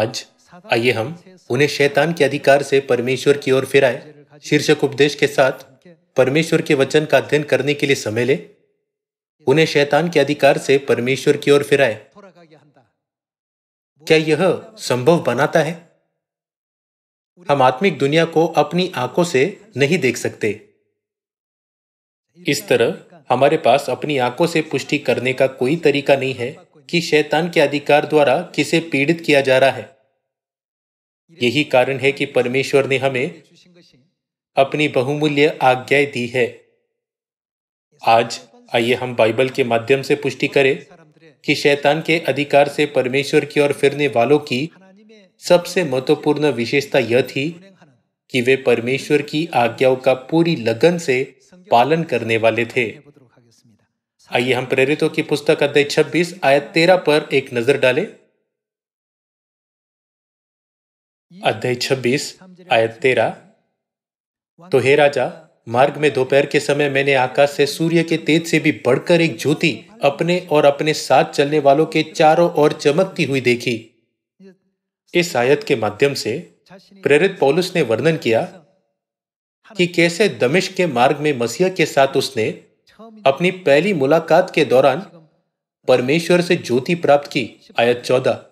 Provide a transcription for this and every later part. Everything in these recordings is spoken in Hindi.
आज आइए हम उन्हें शैतान के अधिकार से परमेश्वर की ओर फिराए शीर्षक उपदेश के साथ परमेश्वर के वचन का अध्ययन करने के लिए समय ले उन्हें शैतान के अधिकार से परमेश्वर की ओर फिराए क्या यह संभव बनाता है हम आत्मिक दुनिया को अपनी आंखों से नहीं देख सकते इस तरह हमारे पास अपनी आंखों से पुष्टि करने का कोई तरीका नहीं है कि शैतान के अधिकार द्वारा किसे पीड़ित किया जा रहा है यही कारण है कि परमेश्वर ने हमें अपनी बहुमूल्य आज्ञाएं दी है आज आइए हम बाइबल के माध्यम से पुष्टि करें कि शैतान के अधिकार से परमेश्वर की ओर फिरने वालों की सबसे महत्वपूर्ण विशेषता यह थी कि वे परमेश्वर की आज्ञाओं का पूरी लगन से पालन करने वाले थे आइए हम प्रेरितों की पुस्तक अध्याय 26 आयत 13 पर एक नजर डालें अध्याय 26 आयत 13 तो हे राजा मार्ग में दोपहर के समय मैंने आकाश से सूर्य के तेज से भी बढ़कर एक ज्योति अपने और अपने साथ चलने वालों के चारों ओर चमकती हुई देखी इस आयत के माध्यम से प्रेरित पौलुस ने वर्णन किया कि कैसे दमिश के मार्ग में मसीह के साथ उसने अपनी पहली मुलाकात के दौरान परमेश्वर से ज्योति प्राप्त की आयत चौदह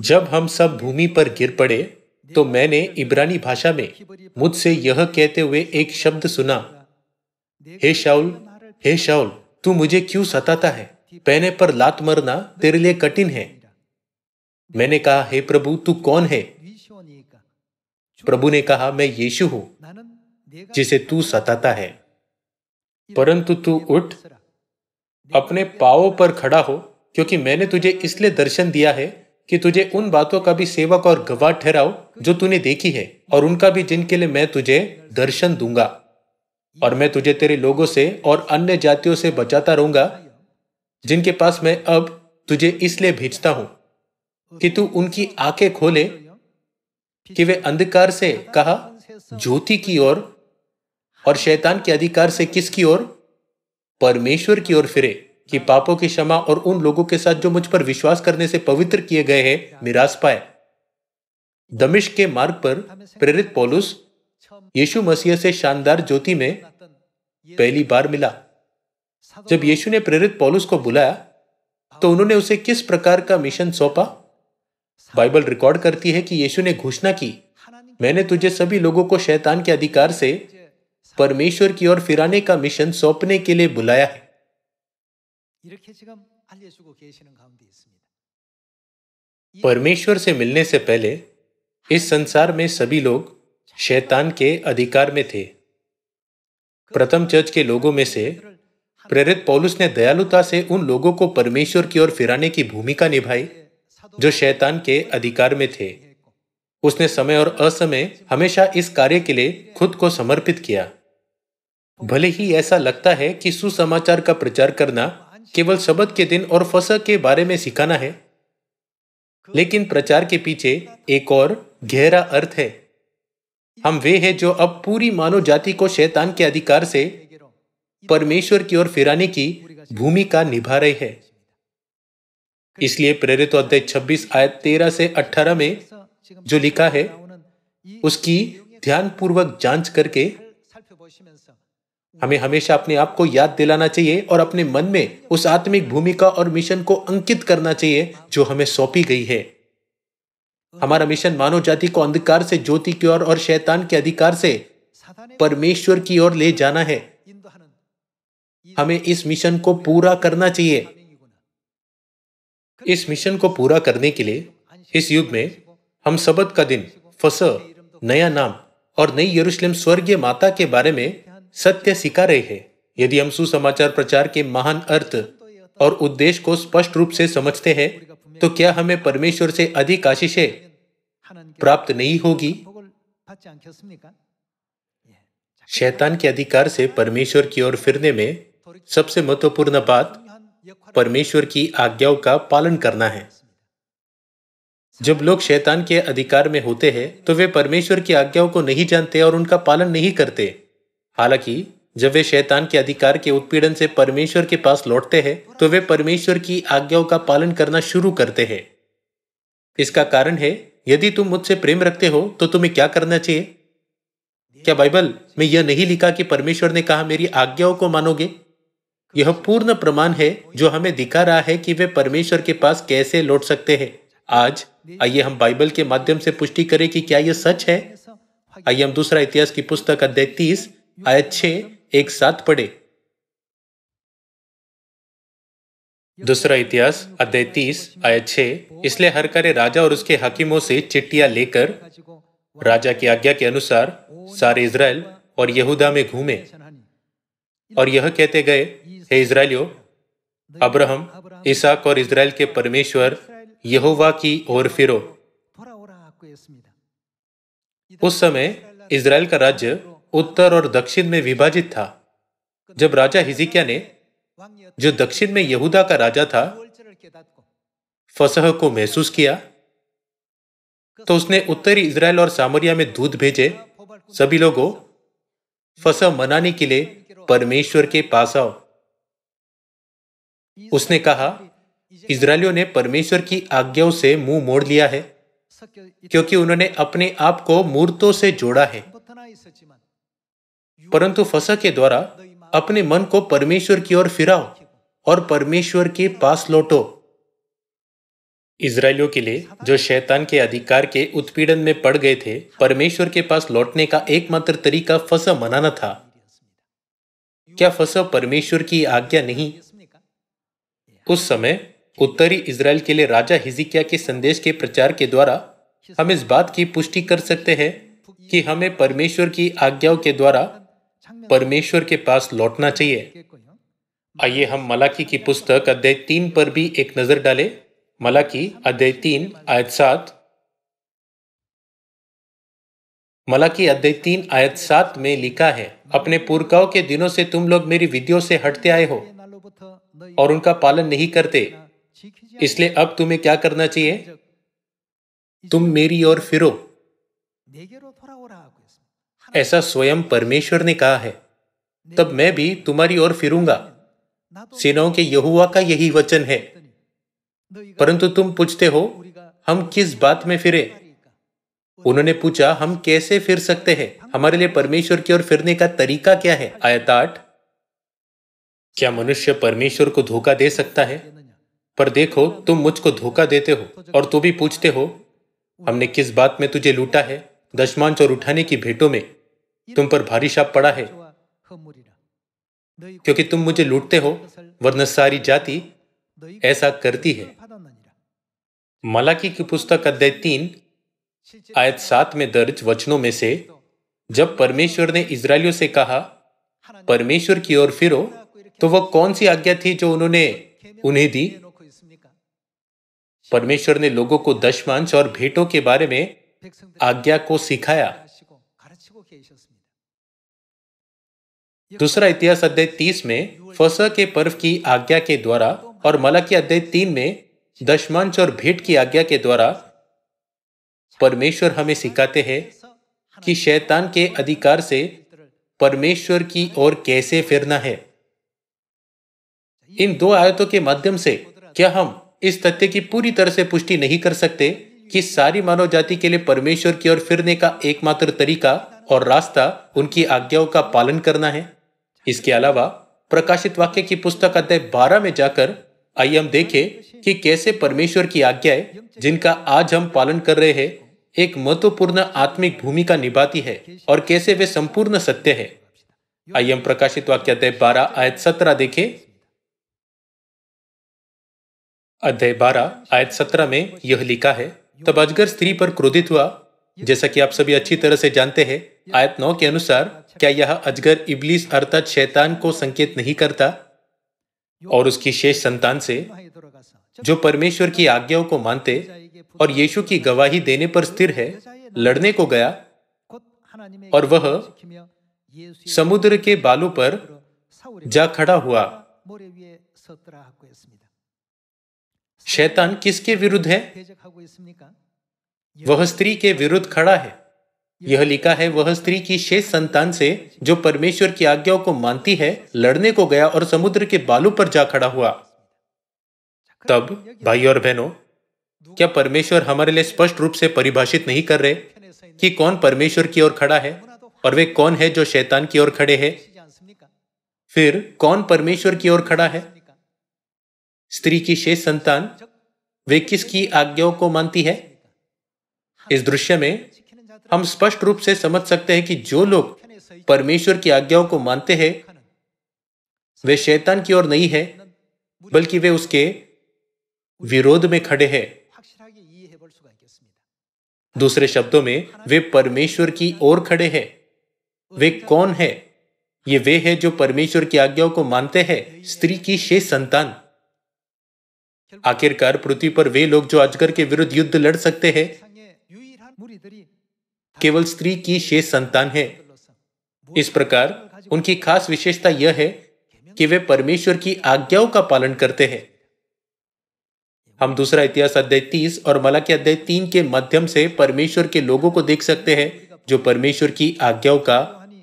जब हम सब भूमि पर गिर पड़े तो मैंने इब्रानी भाषा में मुझसे यह कहते हुए एक शब्द सुना हे शाउल हे शाउल तू मुझे क्यों सताता है पहने पर लात मरना तेरे लिए कठिन है मैंने कहा हे प्रभु तू कौन है प्रभु ने कहा मैं यीशु हूं जिसे तू सताता है परंतु तू उठ अपने पाओ पर खड़ा हो क्योंकि मैंने तुझे इसलिए दर्शन दिया है कि तुझे उन बातों का भी सेवक और गवाह ठहराओ जो तूने देखी है और उनका भी जिनके लिए मैं तुझे दर्शन दूंगा और मैं तुझे तेरे लोगों से और अन्य जातियों से बचाता रहूंगा जिनके पास मैं अब तुझे इसलिए भेजता हूं कि तू उनकी आंखें खोले कि वे अंधकार से कहा ज्योति की ओर और, और शैतान के अधिकार से किसकी ओर परमेश्वर की ओर फिरे कि पापों की क्षमा और उन लोगों के साथ जो मुझ पर विश्वास करने से पवित्र किए गए हैं निराश पाए दमिश के मार्ग पर प्रेरित पोलुस यीशु मसीह से शानदार ज्योति में पहली बार मिला जब यीशु ने प्रेरित पोलुस को बुलाया तो उन्होंने उसे किस प्रकार का मिशन सौंपा बाइबल रिकॉर्ड करती है कि यीशु ने घोषणा की मैंने तुझे सभी लोगों को शैतान के अधिकार से परमेश्वर की ओर फिराने का मिशन सौंपने के लिए बुलाया है 이렇게 지금 알려주고 계시는 가운데 있습니다. परमेश्वर से मिलने से पहले इस संसार में सभी लोग शैतान के अधिकार में थे प्रथम चर्च के लोगों में से प्रेरित पौलुस ने दयालुता से उन लोगों को परमेश्वर की ओर फिराने की भूमिका निभाई जो शैतान के अधिकार में थे उसने समय और असमय हमेशा इस कार्य के लिए खुद को समर्पित किया भले ही ऐसा लगता है कि सुसमाचार का प्रचार करना केवल शब्द के दिन और फसल के बारे में सिखाना है लेकिन प्रचार के पीछे एक और गहरा अर्थ है हम वे हैं जो अब पूरी मानव जाति को शैतान के अधिकार से परमेश्वर की ओर फिराने की भूमिका निभा रहे हैं इसलिए प्रेरित अध्याय 26 आयत 13 से 18 में जो लिखा है उसकी ध्यानपूर्वक जांच करके हमें हमेशा अपने आप को याद दिलाना चाहिए और अपने मन में उस आत्मिक भूमिका और मिशन को अंकित करना चाहिए जो हमें सौंपी गई है हमारा मिशन मानव जाति को अंधकार से ज्योति की ओर और शैतान के अधिकार से परमेश्वर की ओर ले जाना है हमें इस मिशन को पूरा करना चाहिए इस मिशन को पूरा करने के लिए इस युग में हम सबद का दिन फसह नया नाम और नई यरूशलेम स्वर्गीय माता के बारे में सत्य सिखा रहे हैं यदि हम सुसमाचार प्रचार के महान अर्थ और उद्देश्य को स्पष्ट रूप से समझते हैं तो क्या हमें परमेश्वर से अधिक आशीषें प्राप्त नहीं होगी शैतान के अधिकार से परमेश्वर की ओर फिरने में सबसे महत्वपूर्ण बात परमेश्वर की आज्ञाओं का पालन करना है जब लोग शैतान के अधिकार में होते हैं तो वे परमेश्वर की आज्ञाओं को नहीं जानते और उनका पालन नहीं करते हालांकि जब वे शैतान के अधिकार के उत्पीड़न से परमेश्वर के पास लौटते हैं तो वे परमेश्वर की आज्ञाओं का पालन करना शुरू करते हैं इसका कारण है यदि तुम मुझसे प्रेम रखते हो तो तुम्हें क्या करना चाहिए क्या बाइबल में यह नहीं लिखा कि परमेश्वर ने कहा मेरी आज्ञाओं को मानोगे यह पूर्ण प्रमाण है जो हमें दिखा रहा है कि वे परमेश्वर के पास कैसे लौट सकते हैं आज आइए हम बाइबल के माध्यम से पुष्टि करें कि क्या यह सच है आइए हम दूसरा इतिहास की पुस्तक अध्याय तीस आयत छः एक साथ पढ़े दूसरा इतिहास अध्याय तीस आयत छः इसलिए हर करे राजा और उसके हकीमों से चिट्ठिया लेकर राजा की आज्ञा के अनुसार सारे इसराइल और यहूदा में घूमे और यह कहते गए हे इसराइलियों अब्राहम इसाक और इसराइल के परमेश्वर यहोवा की ओर फिरो उस समय इसराइल का राज्य उत्तर और दक्षिण में विभाजित था जब राजा हिजिकिया ने जो दक्षिण में यहूदा का राजा था फसह को महसूस किया तो उसने उत्तरी इसराइल और सामरिया में दूध भेजे सभी लोगों फसह मनाने के लिए परमेश्वर के पास आओ उसने कहा इसराइलियों ने परमेश्वर की आज्ञाओं से मुंह मोड़ लिया है क्योंकि उन्होंने अपने आप को मूर्तों से जोड़ा है परंतु फसा के द्वारा अपने मन को परमेश्वर की ओर फिराओ और परमेश्वर के पास लौटो इसराइलियों के लिए जो शैतान के अधिकार के उत्पीड़न में पड़ गए थे परमेश्वर के पास लौटने का एकमात्र तरीका फसा मनाना था क्या फसा परमेश्वर की आज्ञा नहीं उस समय उत्तरी इसराइल के लिए राजा हिजिकिया के संदेश के प्रचार के द्वारा हम इस बात की पुष्टि कर सकते हैं कि हमें परमेश्वर की आज्ञाओं के द्वारा परमेश्वर के पास लौटना चाहिए आइए हम मलाकी की पुस्तक अध्याय तीन पर भी एक नजर डालें मलाकी अध्याय तीन आयत सात मलाकी अध्याय तीन आयत सात में लिखा है अपने पुरकाओं के दिनों से तुम लोग मेरी विधियों से हटते आए हो और उनका पालन नहीं करते इसलिए अब तुम्हें क्या करना चाहिए तुम मेरी ओर फिरो ऐसा स्वयं परमेश्वर ने कहा है तब मैं भी तुम्हारी ओर फिरूंगा सेनाओं के यहुआ का यही वचन है परंतु तुम पूछते हो हम किस बात में फिरे उन्होंने पूछा हम कैसे फिर सकते हैं हमारे लिए परमेश्वर की ओर फिरने का तरीका क्या है आयत आठ क्या मनुष्य परमेश्वर को धोखा दे सकता है पर देखो तुम मुझको धोखा देते हो और तू तो भी पूछते हो हमने किस बात में तुझे लूटा है दशमांश और उठाने की भेंटों में तुम पर भारी शाप पड़ा है क्योंकि तुम मुझे लूटते हो वरना सारी जाति ऐसा करती है मलाकी की पुस्तक अध्याय तीन आयत सात में दर्ज वचनों में से जब परमेश्वर ने इसराइलियों से कहा परमेश्वर की ओर फिरो तो वह कौन सी आज्ञा थी जो उन्होंने उन्हें दी परमेश्वर ने लोगों को दशमांश और भेंटों के बारे में आज्ञा को सिखाया दूसरा इतिहास अध्याय तीस में फसह के पर्व की आज्ञा के द्वारा और मलाकी अध्याय तीन में दशमांश और भेंट की आज्ञा के द्वारा परमेश्वर हमें सिखाते हैं कि शैतान के अधिकार से परमेश्वर की ओर कैसे फिरना है इन दो आयतों के माध्यम से क्या हम इस तथ्य की पूरी तरह से पुष्टि नहीं कर सकते कि सारी मानव जाति के लिए परमेश्वर की ओर फिरने का एकमात्र तरीका और रास्ता उनकी आज्ञाओं का पालन करना है इसके अलावा प्रकाशित वाक्य की पुस्तक अध्याय बारह में जाकर आइए हम देखें कि कैसे परमेश्वर की आज्ञाएं जिनका आज हम पालन कर रहे हैं एक महत्वपूर्ण आत्मिक भूमिका निभाती है और कैसे वे संपूर्ण सत्य है आइए हम प्रकाशित वाक्य अध्याय बारह आयत सत्रह देखें अध्याय बारह आयत सत्रह में यह लिखा है तब अजगर स्त्री पर क्रोधित हुआ जैसा कि आप सभी अच्छी तरह से जानते हैं आयत नौ के अनुसार क्या यह अजगर इबलीस अर्थात शैतान को संकेत नहीं करता और उसकी शेष संतान से जो परमेश्वर की आज्ञाओं को मानते और यीशु की गवाही देने पर स्थिर है लड़ने को गया और वह समुद्र के बालू पर जा खड़ा हुआ शैतान किसके विरुद्ध है वह स्त्री के विरुद्ध खड़ा है यह लिखा है वह स्त्री की शेष संतान से जो परमेश्वर की आज्ञाओं को मानती है लड़ने को गया और समुद्र के बालू पर जा खड़ा हुआ तब भाई और बहनों क्या परमेश्वर हमारे लिए स्पष्ट रूप से परिभाषित नहीं कर रहे कि कौन परमेश्वर की ओर खड़ा है और वे कौन है जो शैतान की ओर खड़े है फिर कौन परमेश्वर की ओर खड़ा है स्त्री की शेष संतान वे किसकी आज्ञाओं को मानती है इस दृश्य में हम स्पष्ट रूप से समझ सकते हैं कि जो लोग परमेश्वर की आज्ञाओं को मानते हैं वे शैतान की ओर नहीं है बल्कि वे उसके विरोध में खड़े हैं दूसरे शब्दों में वे परमेश्वर की ओर खड़े हैं वे कौन है ये वे है जो परमेश्वर की आज्ञाओं को मानते हैं स्त्री की शेष संतान आखिरकार पृथ्वी पर वे लोग जो अजगर के विरुद्ध युद्ध लड़ सकते हैं केवल स्त्री की शेष संतान है इस प्रकार उनकी खास विशेषता यह है कि वे परमेश्वर की आज्ञाओं का पालन करते हैं हम दूसरा इतिहास अध्याय तीस और मला के अध्याय तीन के माध्यम से परमेश्वर के लोगों को देख सकते हैं जो परमेश्वर की आज्ञाओं का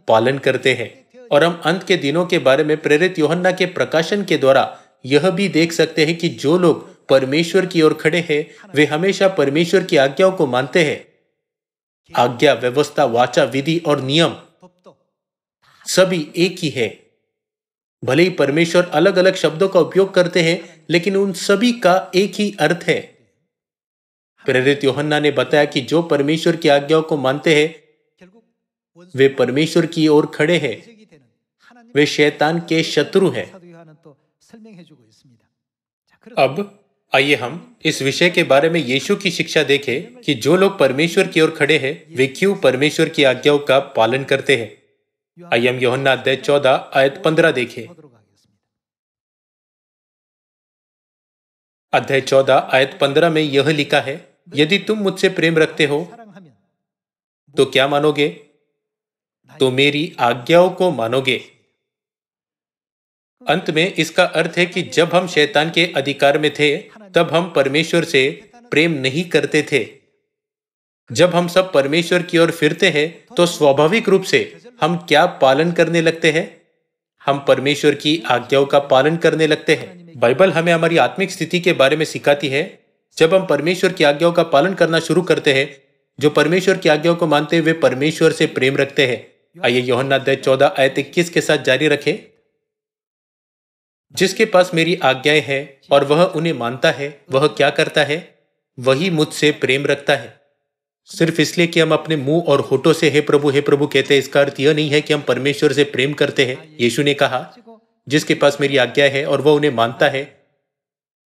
पालन करते हैं और हम अंत के दिनों के बारे में प्रेरित योहन्ना के प्रकाशन के द्वारा यह भी देख सकते हैं कि जो लोग परमेश्वर की ओर खड़े हैं वे हमेशा परमेश्वर की आज्ञाओं को मानते हैं आज्ञा व्यवस्था वाचा विधि और नियम सभी एक ही है भले ही परमेश्वर अलग अलग शब्दों का उपयोग करते हैं लेकिन उन सभी का एक ही अर्थ है प्रेरित योहन्ना ने बताया कि जो परमेश्वर की आज्ञाओं को मानते हैं वे परमेश्वर की ओर खड़े हैं वे शैतान के शत्रु हैं अब आइए हम इस विषय के बारे में यीशु की शिक्षा देखें कि जो लोग परमेश्वर की ओर खड़े हैं वे क्यों परमेश्वर की आज्ञाओं का पालन करते हैं आई एम योहन्ना अध्याय चौदह आयत पंद्रह देखें अध्याय चौदह आयत पंद्रह में यह लिखा है यदि तुम मुझसे प्रेम रखते हो तो क्या मानोगे तो मेरी आज्ञाओं को मानोगे अंत में इसका अर्थ है कि जब हम शैतान के अधिकार में थे तब हम परमेश्वर से प्रेम नहीं करते थे जब हम सब परमेश्वर की ओर फिरते हैं तो स्वाभाविक रूप से हम क्या पालन करने लगते हैं हम परमेश्वर की आज्ञाओं का पालन करने लगते हैं बाइबल हमें हमारी आत्मिक स्थिति के बारे में सिखाती है जब हम परमेश्वर की आज्ञाओं का पालन करना शुरू करते हैं जो परमेश्वर की आज्ञाओं को मानते हुए परमेश्वर से प्रेम रखते हैं आइए योहन्ना चौदह आयत इक्कीस के साथ जारी रखें जिसके पास मेरी आज्ञाएं हैं और वह उन्हें मानता है वह क्या करता है वही मुझसे प्रेम रखता है सिर्फ इसलिए कि हम अपने मुंह और होठों से हे प्रभु हे प्रभु कहते हैं इसका अर्थ यह नहीं है कि हम परमेश्वर से प्रेम करते हैं यीशु ने कहा जिसके पास मेरी आज्ञा है और वह उन्हें मानता है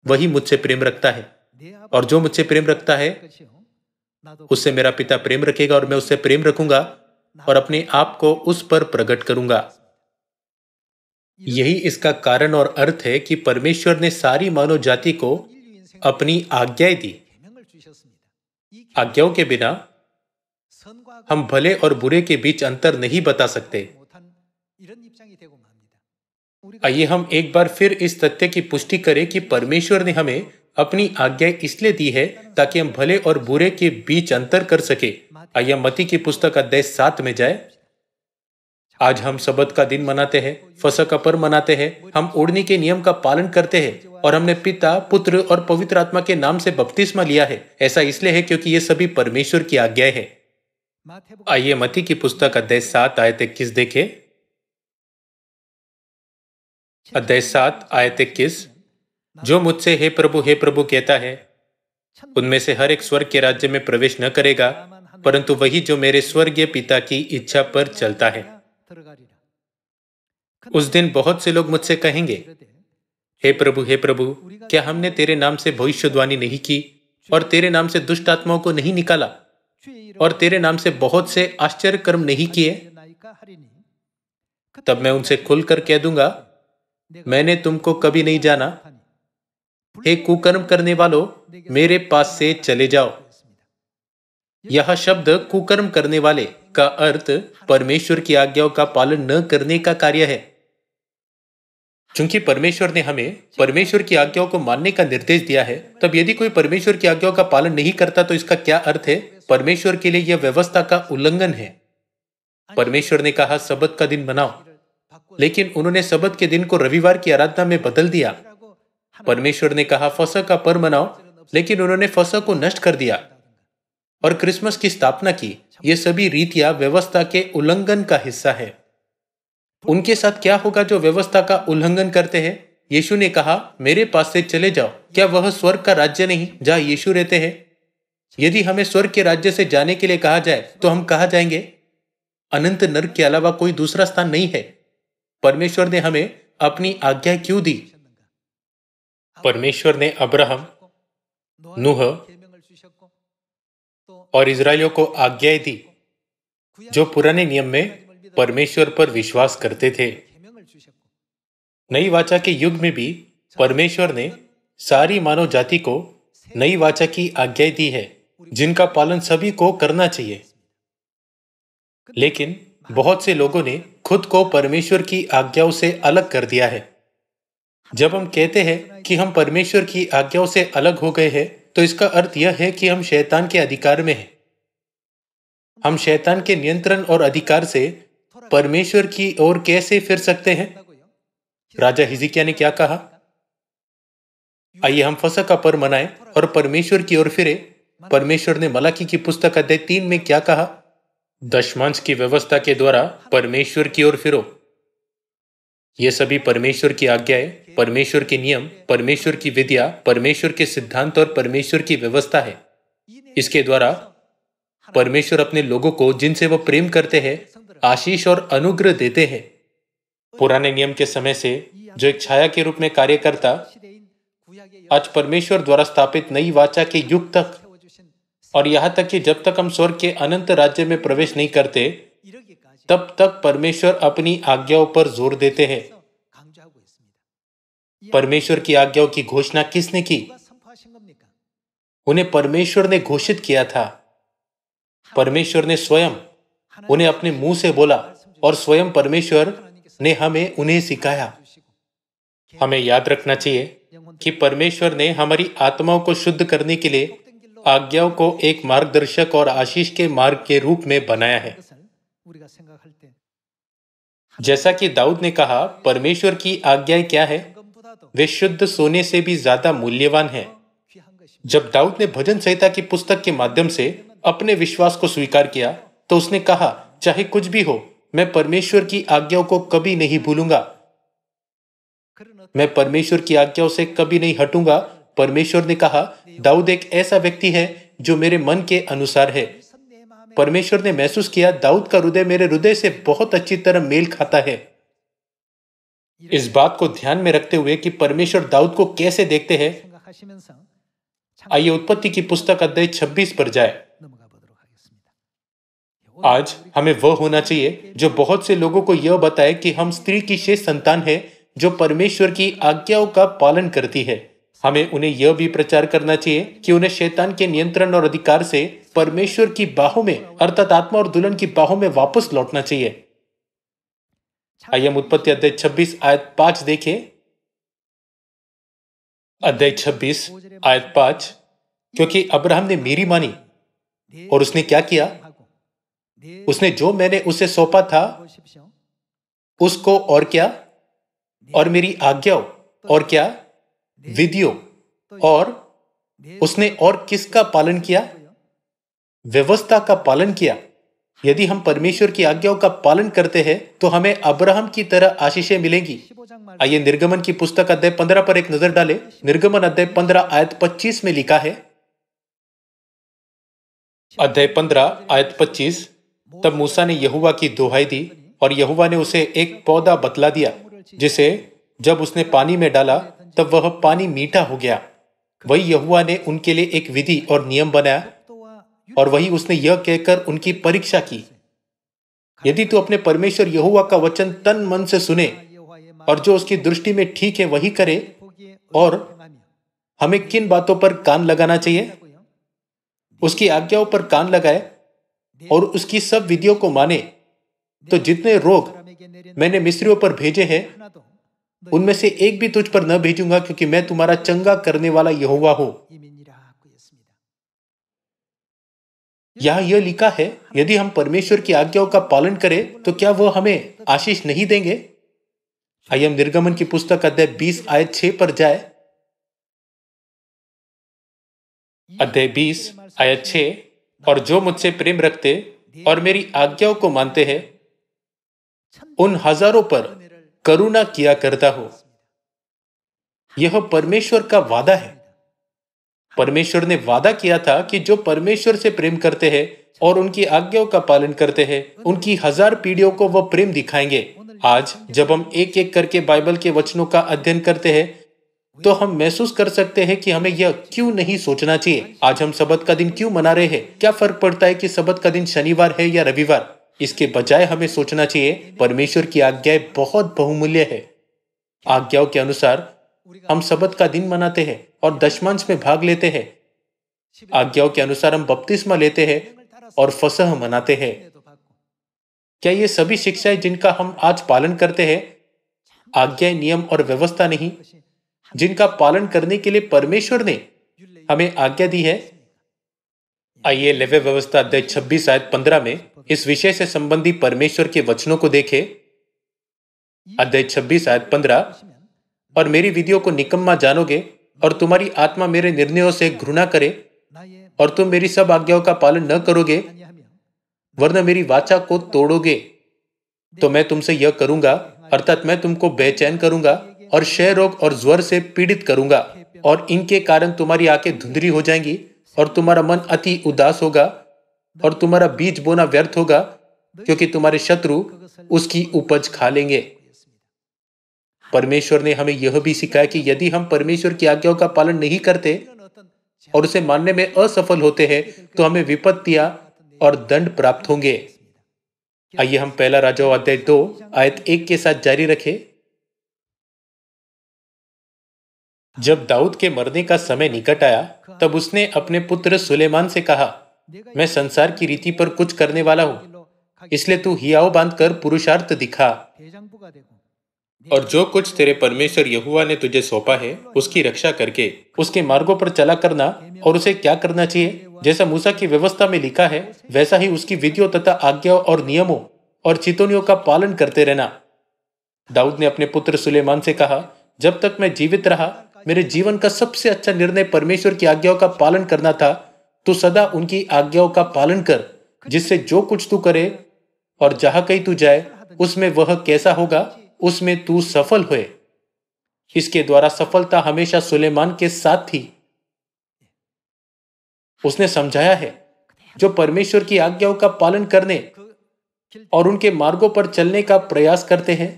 वही मुझसे प्रेम रखता है और जो मुझसे प्रेम रखता है उससे मेरा पिता प्रेम रखेगा और मैं उससे प्रेम रखूंगा और अपने आप को उस पर प्रकट करूंगा यही इसका कारण और अर्थ है कि परमेश्वर ने सारी मानव जाति को अपनी आज्ञाएं दी आज्ञाओं के बिना हम भले और बुरे के बीच अंतर नहीं बता सकते आइए हम एक बार फिर इस तथ्य की पुष्टि करें कि परमेश्वर ने हमें अपनी आज्ञाएं इसलिए दी है ताकि हम भले और बुरे के बीच अंतर कर सके आइए मती की पुस्तक अध्याय सात में जाए आज हम सबत का दिन मनाते हैं फसल का पर्व मनाते हैं हम उड़नी के नियम का पालन करते हैं और हमने पिता पुत्र और पवित्र आत्मा के नाम से बपतिस्मा लिया है ऐसा इसलिए है क्योंकि ये सभी परमेश्वर की आज्ञा है आइए मती की पुस्तक अध्याय सात आयत इक्कीस देखे अध्याय सात आयत इक्कीस जो मुझसे हे प्रभु हे प्रभु कहता है उनमें से हर एक स्वर्ग के राज्य में प्रवेश न करेगा परंतु वही जो मेरे स्वर्गीय पिता की इच्छा पर चलता है उस दिन बहुत से लोग मुझसे कहेंगे हे प्रभु हे प्रभु क्या हमने तेरे नाम से भविष्यवाणी नहीं की और तेरे नाम से दुष्ट आत्माओं को नहीं निकाला और तेरे नाम से बहुत से आश्चर्य कर्म नहीं किए तब मैं उनसे खुलकर कह दूंगा मैंने तुमको कभी नहीं जाना हे कुकर्म करने वालों मेरे पास से चले जाओ यह शब्द कुकर्म करने वाले का अर्थ परमेश्वर की आज्ञाओं का पालन न करने का कार्य है चूंकि परमेश्वर ने हमें परमेश्वर की आज्ञाओं को मानने का निर्देश दिया है तब यदि कोई परमेश्वर की आज्ञाओं का पालन नहीं करता तो इसका क्या अर्थ है परमेश्वर के लिए यह व्यवस्था का उल्लंघन है परमेश्वर ने कहा सबत का दिन मनाओ लेकिन उन्होंने सबत के दिन को रविवार की आराधना में बदल दिया परमेश्वर ने कहा फसल का पर मनाओ लेकिन उन्होंने फसल को नष्ट कर दिया और क्रिसमस की स्थापना की ये सभी रीतियां व्यवस्था के उल्लंघन का हिस्सा है उनके साथ क्या होगा जो व्यवस्था का उल्लंघन करते हैं यीशु ने कहा मेरे पास से चले जाओ क्या वह स्वर्ग का राज्य नहीं जहाँ यीशु रहते हैं यदि हमें स्वर्ग के राज्य से जाने के लिए कहा जाए तो हम कहा जाएंगे अनंत नर्क के अलावा कोई दूसरा स्थान नहीं है परमेश्वर ने हमें अपनी आज्ञा क्यों दी परमेश्वर ने अब्राहम नूह और इसराइलियों को आज्ञाएं दी जो पुराने नियम में परमेश्वर पर विश्वास करते थे नई वाचा के युग में भी परमेश्वर ने सारी मानव जाति को नई वाचा की आज्ञा दी है जिनका पालन सभी को करना चाहिए लेकिन बहुत से लोगों ने खुद को परमेश्वर की आज्ञाओं से अलग कर दिया है जब हम कहते हैं कि हम परमेश्वर की आज्ञाओं से अलग हो गए हैं तो इसका अर्थ यह है कि हम शैतान के अधिकार में हैं हम शैतान के नियंत्रण और अधिकार से परमेश्वर की ओर कैसे फिर सकते हैं राजा हिजिकिया ने क्या कहा आइए हम फसा का पर्व मनाएं और परमेश्वर की ओर फिरे परमेश्वर ने मलाकी की पुस्तक अध्याय तीन में क्या कहा दशमांश की व्यवस्था के द्वारा परमेश्वर की ओर फिरो ये सभी परमेश्वर की आज्ञाएं परमेश्वर के नियम परमेश्वर की विद्या परमेश्वर के सिद्धांत और परमेश्वर की व्यवस्था है इसके द्वारा परमेश्वर अपने लोगों को जिनसे वह प्रेम करते हैं आशीष और अनुग्रह देते हैं पुराने नियम के समय से जो एक छाया के रूप में कार्य करता आज परमेश्वर द्वारा स्थापित नई वाचा के युग तक और यहां तक कि जब तक हम स्वर्ग के अनंत राज्य में प्रवेश नहीं करते तब तक परमेश्वर अपनी आज्ञाओं पर जोर देते हैं परमेश्वर की आज्ञाओं की घोषणा किसने की उन्हें परमेश्वर ने घोषित किया था परमेश्वर ने स्वयं उन्हें अपने मुंह से बोला और स्वयं परमेश्वर ने हमें उन्हें सिखाया हमें याद रखना चाहिए कि परमेश्वर ने हमारी आत्माओं को शुद्ध करने के लिए आज्ञाओं को एक मार्गदर्शक और आशीष के मार्ग के रूप में बनाया है जैसा कि दाऊद ने कहा परमेश्वर की आज्ञाएं क्या है वे शुद्ध सोने से भी ज्यादा मूल्यवान है जब दाऊद ने भजन संहिता की पुस्तक के माध्यम से अपने विश्वास को स्वीकार किया तो उसने कहा चाहे कुछ भी हो मैं परमेश्वर की आज्ञाओं को कभी नहीं भूलूंगा मैं परमेश्वर की आज्ञाओं से कभी नहीं हटूंगा परमेश्वर ने कहा दाऊद एक ऐसा व्यक्ति है जो मेरे मन के अनुसार है परमेश्वर ने महसूस किया दाऊद का हृदय मेरे हृदय से बहुत अच्छी तरह मेल खाता है इस बात को ध्यान में रखते हुए कि परमेश्वर दाऊद को कैसे देखते हैं आइए उत्पत्ति की पुस्तक अध्याय 26 पर जाए आज हमें वह होना चाहिए जो बहुत से लोगों को यह बताए कि हम स्त्री की शेष संतान है जो परमेश्वर की आज्ञाओं का पालन करती है हमें उन्हें यह भी प्रचार करना चाहिए कि उन्हें शैतान के नियंत्रण और अधिकार से परमेश्वर की बाहों में अर्थात आत्मा और दुल्हन की बाहों में वापस लौटना चाहिए आइए हम उत्पत्ति अध्याय छब्बीस आयत पांच देखे अध्याय छब्बीस आयत पांच क्योंकि अब्राहम ने मेरी मानी और उसने क्या किया उसने जो मैंने उसे सौंपा था उसको और क्या और मेरी आज्ञाओं और क्या विधियों और उसने और किसका पालन किया व्यवस्था का पालन किया यदि हम परमेश्वर की आज्ञाओं का पालन करते हैं तो हमें अब्राहम की तरह आशीषें मिलेंगी आइए निर्गमन की पुस्तक अध्याय पंद्रह पर एक नजर डालें निर्गमन अध्याय पंद्रह आयत पच्चीस में लिखा है अध्याय पंद्रह आयत पच्चीस तब मूसा ने यहुआ की दुहाई दी और यहुआ ने उसे एक पौधा बतला दिया जिसे जब उसने पानी में डाला तब वह पानी मीठा हो गया वही यहुआ ने उनके लिए एक विधि और नियम बनाया और वही उसने यह कहकर उनकी परीक्षा की यदि तू अपने परमेश्वर यहुआ का वचन तन मन से सुने और जो उसकी दृष्टि में ठीक है वही करे और हमें किन बातों पर कान लगाना चाहिए उसकी आज्ञाओं पर कान लगाए और उसकी सब विधियों को माने तो जितने रोग मैंने मिस्रियों पर भेजे हैं उनमें से एक भी तुझ पर न भेजूंगा क्योंकि मैं तुम्हारा चंगा करने वाला यहोवा हूं यह यह लिखा है यदि हम परमेश्वर की आज्ञाओं का पालन करें तो क्या वह हमें आशीष नहीं देंगे आई निर्गमन की पुस्तक अध्याय 20 आय 6 पर जाए अध्याय 20 आय 6 और जो मुझसे प्रेम रखते और मेरी आज्ञाओं को मानते हैं उन हजारों पर करुणा किया करता हो यह परमेश्वर का वादा है परमेश्वर ने वादा किया था कि जो परमेश्वर से प्रेम करते हैं और उनकी आज्ञाओं का पालन करते हैं उनकी हजार पीढ़ियों को वह प्रेम दिखाएंगे आज जब हम एक एक करके बाइबल के वचनों का अध्ययन करते हैं तो हम महसूस कर सकते हैं कि हमें यह क्यों नहीं सोचना चाहिए आज हम सबक का दिन क्यों मना रहे हैं क्या फर्क पड़ता है कि सबक का दिन शनिवार है या रविवार इसके बजाय हमें सोचना चाहिए परमेश्वर की आज्ञाएं बहुत बहुमूल्य है आज्ञाओं के अनुसार हम सबक का दिन मनाते हैं और दशमांश में भाग लेते हैं आज्ञाओं के अनुसार हम बपतिस्मा लेते हैं और फसह मनाते हैं क्या ये सभी शिक्षाएं जिनका हम आज पालन करते हैं आज्ञाएं नियम और व्यवस्था नहीं जिनका पालन करने के लिए परमेश्वर ने हमें आज्ञा दी है आइए लेवे व्यवस्था अध्याय छब्बीस आयत पंद्रह में इस विषय से संबंधी परमेश्वर के वचनों को देखें अध्याय छब्बीस आयत पंद्रह और मेरी विधियों को निकम्मा जानोगे और तुम्हारी आत्मा मेरे निर्णयों से घृणा करे और तुम मेरी सब आज्ञाओं का पालन न करोगे वरना मेरी वाचा को तोड़ोगे तो मैं तुमसे यह करूंगा अर्थात मैं तुमको बेचैन करूंगा और क्षय रोग और ज्वर से पीड़ित करूंगा और इनके कारण तुम्हारी आंखें धुंधली हो जाएंगी और तुम्हारा मन अति उदास होगा और तुम्हारा बीज बोना व्यर्थ होगा क्योंकि तुम्हारे शत्रु उसकी उपज खा लेंगे परमेश्वर ने हमें यह भी सिखाया कि यदि हम परमेश्वर की आज्ञाओं का पालन नहीं करते और उसे मानने में असफल होते हैं तो हमें विपत्तियां और दंड प्राप्त होंगे आइए हम पहला राजा अध्याय दो आयत एक के साथ जारी रखें जब दाऊद के मरने का समय निकट आया तब उसने अपने पुत्र सुलेमान से कहा मैं संसार की रीति पर कुछ करने वाला हूँ इसलिए तू हियाव बांध कर पुरुषार्थ दिखा और जो कुछ तेरे परमेश्वर यहुआ ने तुझे सौंपा है उसकी रक्षा करके उसके मार्गों पर चला करना और उसे क्या करना चाहिए जैसा मूसा की व्यवस्था में लिखा है वैसा ही उसकी विधियों तथा आज्ञाओं और नियमों और चितोनियों का पालन करते रहना दाऊद ने अपने पुत्र सुलेमान से कहा जब तक मैं जीवित रहा मेरे जीवन का सबसे अच्छा निर्णय परमेश्वर की आज्ञाओं का पालन करना था तो सदा उनकी आज्ञाओं का पालन कर जिससे जो कुछ तू करे और जहां कहीं तू जाए उसमें वह कैसा होगा उसमें तू सफल हुए इसके द्वारा सफलता हमेशा सुलेमान के साथ थी उसने समझाया है जो परमेश्वर की आज्ञाओं का पालन करने और उनके मार्गों पर चलने का प्रयास करते हैं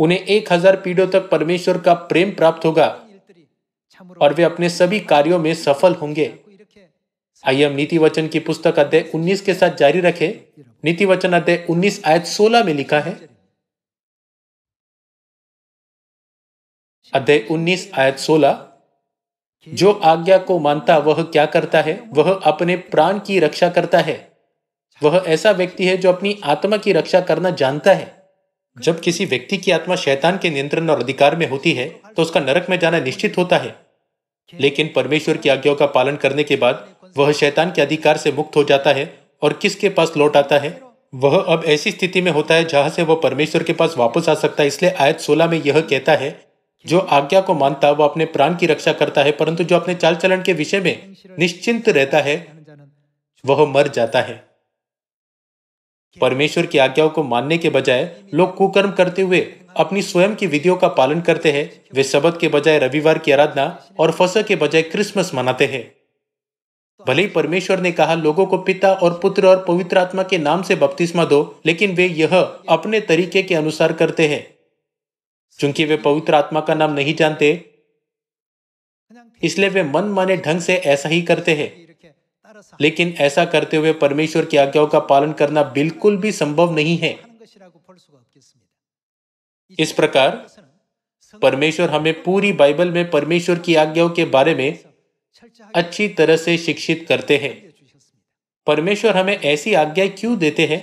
उन्हें एक हजार पीढ़ियों तक परमेश्वर का प्रेम प्राप्त होगा और वे अपने सभी कार्यों में सफल होंगे आइए हम नीति वचन की पुस्तक अध्याय 19 के साथ जारी रखें नीति वचन अध्याय 19 आयत 16 में लिखा है अध्याय 19 आयत 16 जो आज्ञा को मानता वह क्या करता है वह अपने प्राण की रक्षा करता है वह ऐसा व्यक्ति है जो अपनी आत्मा की रक्षा करना जानता है जब किसी व्यक्ति की आत्मा शैतान के नियंत्रण और अधिकार में होती है तो उसका नरक में जाना निश्चित होता है लेकिन परमेश्वर की आज्ञाओं का पालन करने के बाद वह शैतान के अधिकार से मुक्त हो जाता है और किसके पास लौट आता है वह अब ऐसी स्थिति में होता है जहां से वह परमेश्वर के पास वापस आ सकता है इसलिए आयत 16 में यह कहता है जो आज्ञा को मानता वह अपने प्राण की रक्षा करता है परंतु जो अपने चाल चलन के विषय में निश्चिंत रहता है वह मर जाता है परमेश्वर की आज्ञाओं को मानने के बजाय लोग कुकर्म करते हुए अपनी स्वयं की विधियों का पालन करते हैं वे शबद के बजाय रविवार की आराधना और फसल के बजाय क्रिसमस मनाते हैं भले ही परमेश्वर ने कहा लोगों को पिता और पुत्र और पवित्र आत्मा के नाम से बपतिस्मा दो लेकिन वे यह अपने तरीके के अनुसार करते हैं चूंकि वे पवित्र आत्मा का नाम नहीं जानते इसलिए वे मन माने ढंग से ऐसा ही करते हैं लेकिन ऐसा करते हुए परमेश्वर की आज्ञाओं का पालन करना बिल्कुल भी संभव नहीं है इस प्रकार परमेश्वर हमें पूरी बाइबल में परमेश्वर की आज्ञाओं के बारे में अच्छी तरह से शिक्षित करते हैं परमेश्वर हमें ऐसी आज्ञा क्यों देते हैं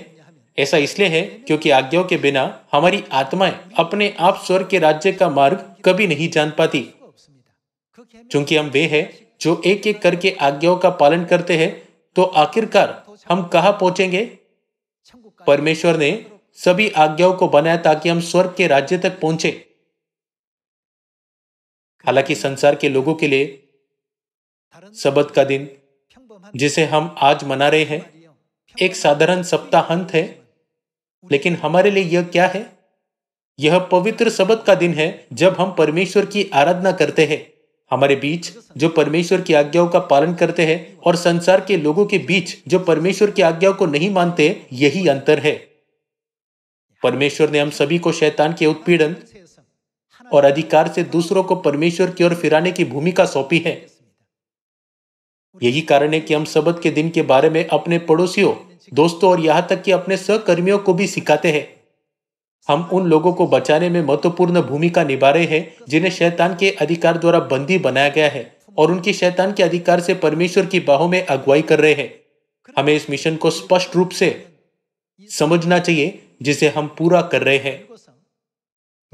ऐसा इसलिए है क्योंकि आज्ञाओं के बिना हमारी आत्माएं अपने आप स्वर्ग के राज्य का मार्ग कभी नहीं जान पाती क्योंकि हम वे हैं जो एक एक करके आज्ञाओं का पालन करते हैं तो आखिरकार हम कहा पहुंचेंगे परमेश्वर ने सभी आज्ञाओं को बनाया ताकि हम स्वर्ग के राज्य तक पहुंचे हालांकि संसार के लोगों के लिए सबत का दिन जिसे हम आज मना रहे हैं एक साधारण सप्ताहांत है लेकिन हमारे लिए यह क्या है यह पवित्र सबत का दिन है जब हम परमेश्वर की आराधना करते हैं हमारे बीच जो परमेश्वर की आज्ञाओं का पालन करते हैं और संसार के लोगों के बीच जो परमेश्वर की आज्ञाओं को नहीं मानते यही अंतर है परमेश्वर ने हम सभी को शैतान के उत्पीड़न और अधिकार से दूसरों को परमेश्वर की ओर फिराने की भूमिका सौंपी है यही कारण है कि हम सबक के दिन के बारे में अपने पड़ोसियों दोस्तों और यहां तक कि अपने सहकर्मियों को भी सिखाते हैं हम उन लोगों को बचाने में महत्वपूर्ण भूमिका निभा रहे हैं जिन्हें शैतान के अधिकार द्वारा बंदी बनाया गया है और उनकी शैतान के अधिकार से परमेश्वर की बाहों में अगुवाई कर रहे हैं हमें इस मिशन को स्पष्ट रूप से समझना चाहिए जिसे हम पूरा कर रहे हैं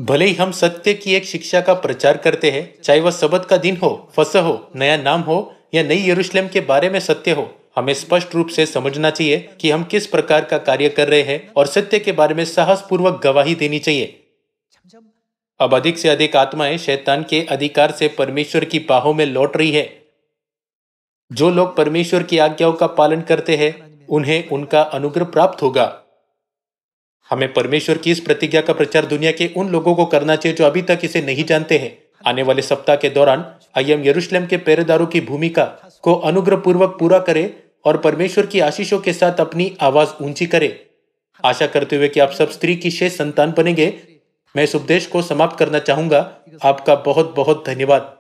भले ही हम सत्य की एक शिक्षा का प्रचार करते हैं चाहे वह सबद का दिन हो फस हो नया नाम हो या नई यरूशलेम के बारे में सत्य हो हमें स्पष्ट रूप से समझना चाहिए कि हम किस प्रकार का कार्य कर रहे हैं और सत्य के बारे में साहसपूर्वक गवाही देनी चाहिए अब अधिक से अधिक आत्माएं शैतान के अधिकार से परमेश्वर की बाहों में लौट रही है जो लोग परमेश्वर की आज्ञाओं का पालन करते हैं उन्हें उनका अनुग्रह प्राप्त होगा हमें परमेश्वर की इस प्रतिज्ञा का प्रचार दुनिया के उन लोगों को करना चाहिए जो अभी तक इसे नहीं जानते हैं आने वाले सप्ताह के दौरान आई एम यरूशलेम के पेरेदारों की भूमिका को अनुग्रह पूर्वक पूरा करे और परमेश्वर की आशीषों के साथ अपनी आवाज ऊंची करें आशा करते हुए कि आप सब स्त्री की शेष संतान बनेंगे मैं इस उपदेश को समाप्त करना चाहूंगा आपका बहुत बहुत धन्यवाद